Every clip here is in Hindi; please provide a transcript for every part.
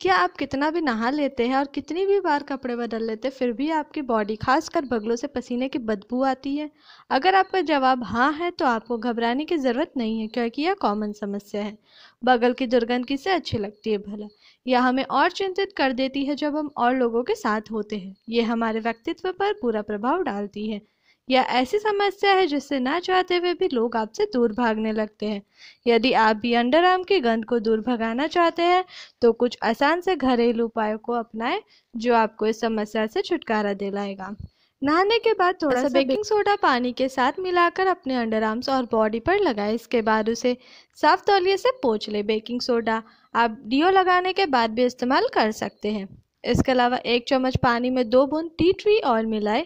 क्या आप कितना भी नहा लेते हैं और कितनी भी बार कपड़े बदल लेते हैं फिर भी आपकी बॉडी खासकर बगलों से पसीने की बदबू आती है अगर आपका जवाब हाँ है तो आपको घबराने की ज़रूरत नहीं है क्योंकि यह कॉमन समस्या है बगल की दुर्गंध किसे अच्छी लगती है भला यह हमें और चिंतित कर देती है जब हम और लोगों के साथ होते हैं ये हमारे व्यक्तित्व पर पूरा प्रभाव डालती है या ऐसी समस्या है जिससे ना चाहते हुए भी लोग आपसे दूर भागने लगते हैं यदि आप भी अंडर आर्म की गंध को दूर भगाना चाहते हैं तो कुछ आसान से घरेलू उपायों को अपनाएं जो आपको इस समस्या से छुटकारा दिलाएगा नहाने के बाद थोड़ा सा बेकिंग सोडा पानी के साथ मिलाकर अपने अंडर आर्म्स और बॉडी पर लगाएं इसके बाद उसे साफ तौलिए से पोछ लें बेकिंग सोडा आप डीओ लगाने के बाद भी इस्तेमाल कर सकते हैं इसके अलावा एक चम्मच पानी में दो बूंद टी ट्री ऑयल मिलाएं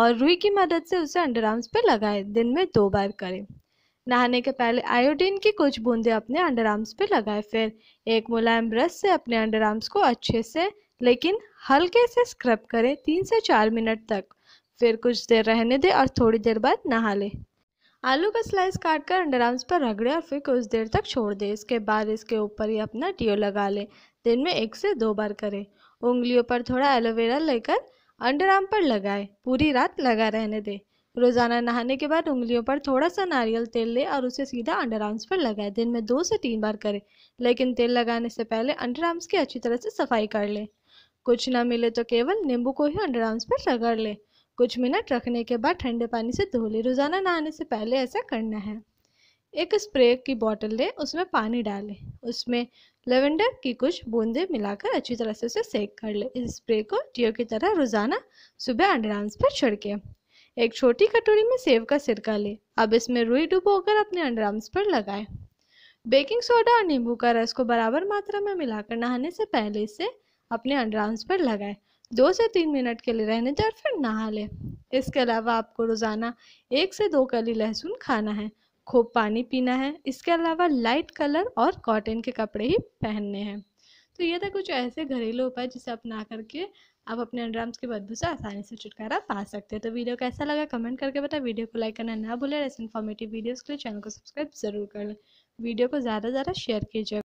और रुई की मदद से उसे अंडर आर्म्स पर लगाएं दिन में दो बार करें नहाने के पहले आयोडीन की कुछ बूंदें अपने अंडर आर्म्स पर लगाएं फिर एक मुलायम ब्रश से अपने अंडर आर्म्स को अच्छे से लेकिन हल्के से स्क्रब करें तीन से चार मिनट तक फिर कुछ देर रहने दें और थोड़ी देर बाद नहा लें आलू का स्लाइस काट कर अंडर आर्म्स पर रगड़े और फिर कुछ देर तक छोड़ दें इसके बाद इसके ऊपर ही अपना टीओ लगा लें दिन में एक से दो बार करें उंगलियों पर थोड़ा एलोवेरा लेकर अंडर आर्म पर लगाएं पूरी रात लगा रहने दें रोज़ाना नहाने के बाद उंगलियों पर थोड़ा सा नारियल तेल लें और उसे सीधा अंडर आर्म्स पर लगाएं दिन में दो से तीन बार करें लेकिन तेल लगाने से पहले अंडर आर्म्स की अच्छी तरह से सफाई कर लें कुछ ना मिले तो केवल नींबू को ही अंडर आर्म्स पर रगड़ लें कुछ मिनट रखने के बाद ठंडे पानी से धो ले रोज़ाना नहाने से पहले ऐसा करना है एक स्प्रे की बॉटल लें उसमें पानी डालें उसमें लेवेंडर की कुछ बूंदें मिलाकर अच्छी तरह से उसे सेक कर लें इस स्प्रे को टीओ की तरह रोज़ाना सुबह अंडरआर्म्स पर छिड़के एक छोटी कटोरी में सेब का सिरका लें अब इसमें रुई डुबोकर अपने अंडरआर्म्स पर लगाएं बेकिंग सोडा और नींबू का रस को बराबर मात्रा में मिलाकर नहाने से पहले इसे अपने अंडरआर्म्स पर लगाएं दो से तीन मिनट के लिए रहने दें और फिर नहा लें इसके अलावा आपको रोज़ाना एक से दो कली लहसुन खाना है खूब पानी पीना है इसके अलावा लाइट कलर और कॉटन के कपड़े ही पहनने हैं तो ये था कुछ ऐसे घरेलू उपाय जिसे अपना करके आप अपने अंड्राम्स की बदबू से आसानी से छुटकारा पा सकते हैं तो वीडियो कैसा लगा कमेंट करके बताएं वीडियो को लाइक करना ना भूलें ऐसे इन्फॉर्मेटिव वीडियोज़ के लिए चैनल को सब्सक्राइब जरूर कर लें वीडियो को ज़्यादा से ज़्यादा शेयर कीजिए